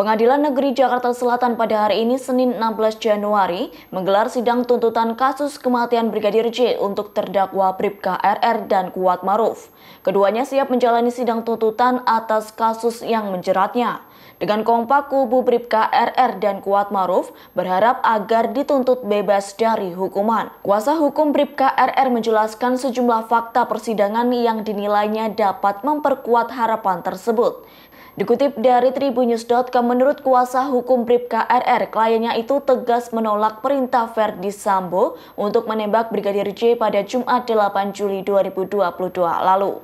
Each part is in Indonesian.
Pengadilan Negeri Jakarta Selatan pada hari ini Senin 16 Januari menggelar sidang tuntutan kasus kematian Brigadir J untuk terdakwa Bribka RR dan Kuat Maruf. Keduanya siap menjalani sidang tuntutan atas kasus yang menjeratnya. Dengan kompak kubu Bribka RR dan Kuat Maruf berharap agar dituntut bebas dari hukuman. Kuasa hukum Bribka RR menjelaskan sejumlah fakta persidangan yang dinilainya dapat memperkuat harapan tersebut. Dikutip dari tribunnews.com, menurut kuasa hukum Bribka RR, kliennya itu tegas menolak perintah Verdi Sambo untuk menembak Brigadir J pada Jumat 8 Juli 2022 lalu.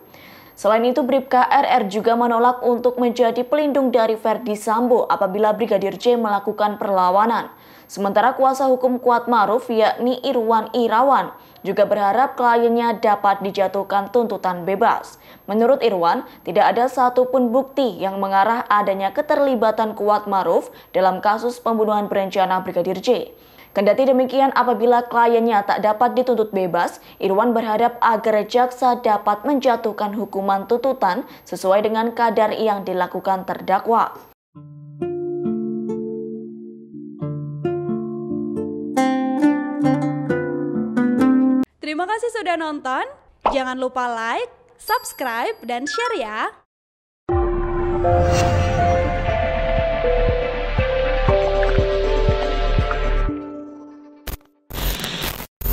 Selain itu, Bribka RR juga menolak untuk menjadi pelindung dari Verdi Sambo apabila Brigadir J melakukan perlawanan. Sementara kuasa hukum Kuat Maruf yakni Irwan Irawan juga berharap kliennya dapat dijatuhkan tuntutan bebas. Menurut Irwan, tidak ada satupun bukti yang mengarah adanya keterlibatan Kuat Maruf dalam kasus pembunuhan berencana Brigadir J. Kendati demikian, apabila kliennya tak dapat dituntut bebas, Irwan berharap agar jaksa dapat menjatuhkan hukum. Hukuman tuntutan sesuai dengan kadar yang dilakukan terdakwa. Terima kasih sudah nonton. Jangan lupa like, subscribe, dan share ya.